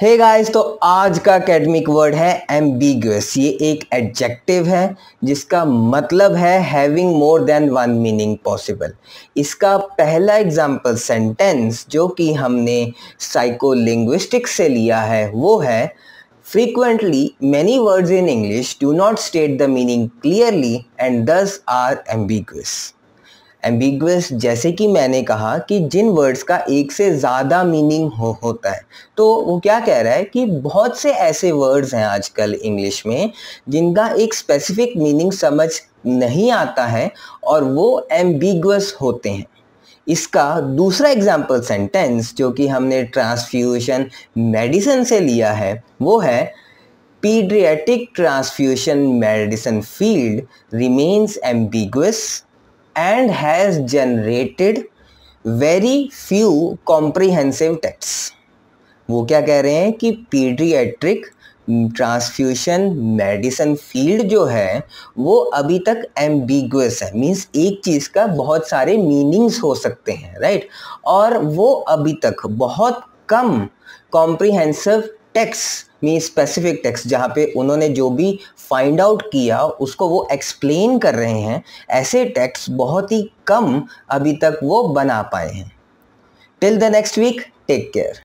हे hey guys तो आज का अकेडमिक वर्ड है एम्बिगस ये एक एडजेक्टिव है जिसका मतलब है having more than one meaning possible इसका पहला एग्जांपल सेंटेंस जो कि हमने साइकोलिंग्विस्टिक से लिया है वो है frequently many words in English do not state the meaning clearly and thus are ambiguous ambiguous जैसे कि मैंने कहा कि जिन वर्ड्स का एक से ज़्यादा मीनिंग हो होता है तो वो क्या कह रहा है कि बहुत से ऐसे वर्ड्स हैं आजकल इंग्लिश में जिनका एक स्पेसिफिक मीनिंग समझ नहीं आता है और वो एम्बिगस होते हैं इसका दूसरा एग्जाम्पल सेंटेंस जो कि हमने ट्रांसफ्यूशन मेडिसिन से लिया है वो है paediatric transfusion medicine field remains ambiguous and has generated very few comprehensive texts वो क्या कह रहे हैं कि पीडियाट्रिक ट्रांसफ्यूशन मेडिसिन फील्ड जो है वो अभी तक एम्बिगुअस है मीन्स एक चीज़ का बहुत सारे मीनिंग्स हो सकते हैं राइट और वो अभी तक बहुत कम comprehensive texts mean specific texts जहाँ पे उन्होंने जो भी फाइंड आउट किया उसको वो एक्सप्लेन कर रहे हैं ऐसे टैक्स बहुत ही कम अभी तक वो बना पाए हैं till the next week take care